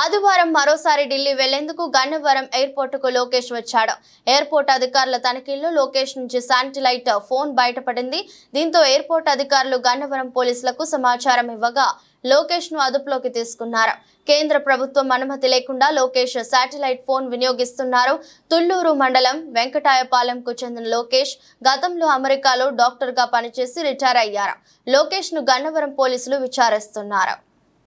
ఆదివారం మరోసారి ఢిల్లీ వెళ్లేందుకు గన్నవరం ఎయిర్పోర్టుకు లోకేష్ వచ్చాడు ఎయిర్పోర్ట్ అధికారుల తనిఖీల్లో లోకేష్ నుంచి శాటిలైట్ ఫోన్ బయటపడింది దీంతో ఎయిర్పోర్ట్ అధికారులు గన్నవరం పోలీసులకు సమాచారం ఇవ్వగా లోకేష్ ను అదుపులోకి తీసుకున్నారు కేంద్ర ప్రభుత్వం అనుమతి లేకుండా లోకేష్ శాటిలైట్ ఫోన్ వినియోగిస్తున్నారు తుళ్లూరు మండలం వెంకటాయపాలెంకు చెందిన లోకేష్ గతంలో అమెరికాలో డాక్టర్గా పనిచేసి రిటైర్ అయ్యారు లోకేష్ ను గన్నవరం పోలీసులు విచారిస్తున్నారు